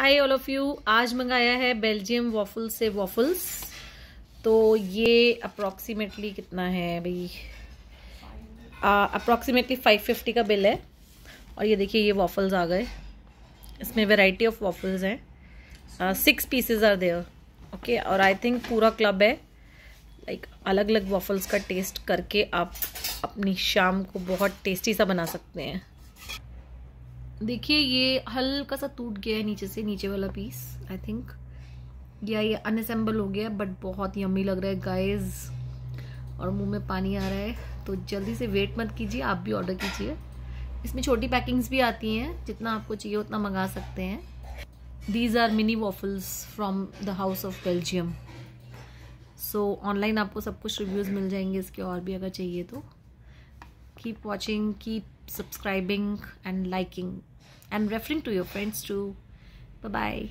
Hi all of you आज मंगाया है बेल्जियम वॉफल से वॉफल्स तो ये अप्रॉक्सीमेटली कितना है भाई अप्रॉक्सीमेटली फाइव फिफ्टी का बिल है और ये देखिए ये वॉफल्स आ गए इसमें वेराइटी ऑफ वॉफल्स हैं six pieces are there okay और आई थिंक पूरा क्लब है लाइक अलग अलग वॉफल्स का टेस्ट करके आप अपनी शाम को बहुत टेस्टी सा बना सकते हैं देखिए ये हल्का सा टूट गया है नीचे से नीचे वाला पीस आई थिंक या ये अनअसेंबल हो गया बट बहुत अमी लग रहा है गाइज और मुंह में पानी आ रहा है तो जल्दी से वेट मत कीजिए आप भी ऑर्डर कीजिए इसमें छोटी पैकिंग्स भी आती हैं जितना आपको चाहिए उतना मंगा सकते हैं these are mini waffles from the house of Belgium so online आपको सब कुछ रिव्यूज़ मिल जाएंगे इसके और भी अगर चाहिए तो keep watching keep subscribing and liking and referring to your friends too. Bye bye.